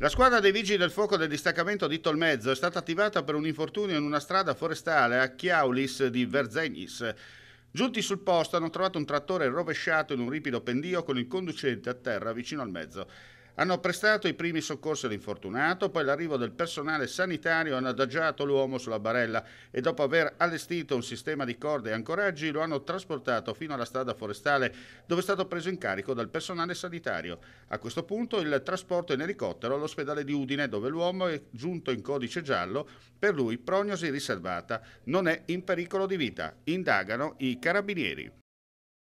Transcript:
La squadra dei vigili del fuoco del distaccamento di Tolmezzo è stata attivata per un infortunio in una strada forestale a Chiaulis di Verzegnis. Giunti sul posto hanno trovato un trattore rovesciato in un ripido pendio con il conducente a terra vicino al mezzo. Hanno prestato i primi soccorsi all'infortunato, poi l'arrivo del personale sanitario hanno adagiato l'uomo sulla barella e dopo aver allestito un sistema di corde e ancoraggi lo hanno trasportato fino alla strada forestale dove è stato preso in carico dal personale sanitario. A questo punto il trasporto in elicottero all'ospedale di Udine dove l'uomo è giunto in codice giallo, per lui prognosi riservata, non è in pericolo di vita, indagano i carabinieri.